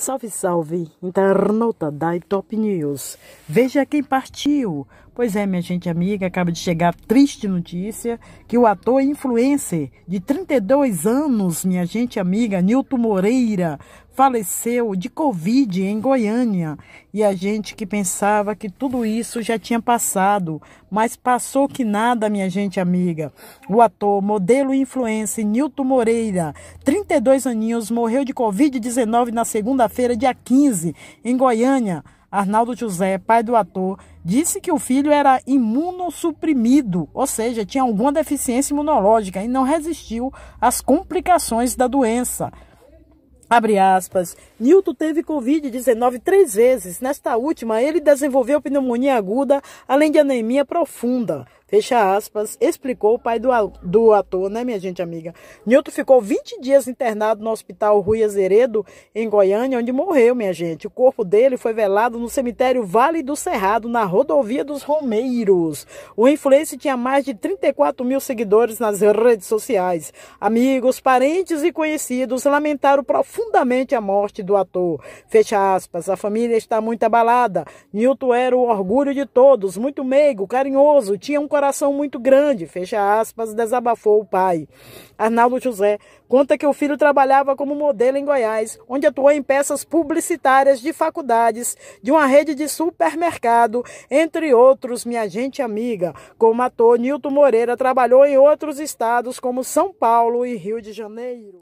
Salve, salve, internauta da Top News. Veja quem partiu. Pois é, minha gente amiga, acaba de chegar a triste notícia que o ator influencer de 32 anos, minha gente amiga, Nilton Moreira, faleceu de Covid em Goiânia. E a gente que pensava que tudo isso já tinha passado, mas passou que nada, minha gente amiga. O ator, modelo e influencer Nilton Moreira, 32 aninhos, morreu de Covid-19 na segunda-feira, dia 15, em Goiânia Arnaldo José, pai do ator, disse que o filho era imunossuprimido, ou seja, tinha alguma deficiência imunológica e não resistiu às complicações da doença. Abre aspas. Nilton teve Covid-19 três vezes. Nesta última, ele desenvolveu pneumonia aguda, além de anemia profunda. Fecha aspas, explicou o pai do, do ator, né, minha gente amiga? Newton ficou 20 dias internado no hospital Rui Azeredo, em Goiânia, onde morreu, minha gente. O corpo dele foi velado no cemitério Vale do Cerrado, na rodovia dos Romeiros. O influencer tinha mais de 34 mil seguidores nas redes sociais. Amigos, parentes e conhecidos lamentaram profundamente a morte do ator. Fecha aspas, a família está muito abalada. Newton era o orgulho de todos, muito meigo, carinhoso, tinha um coração muito grande, fecha aspas, desabafou o pai. Arnaldo José conta que o filho trabalhava como modelo em Goiás, onde atuou em peças publicitárias de faculdades, de uma rede de supermercado, entre outros, minha gente amiga. Como ator, Nilton Moreira trabalhou em outros estados como São Paulo e Rio de Janeiro.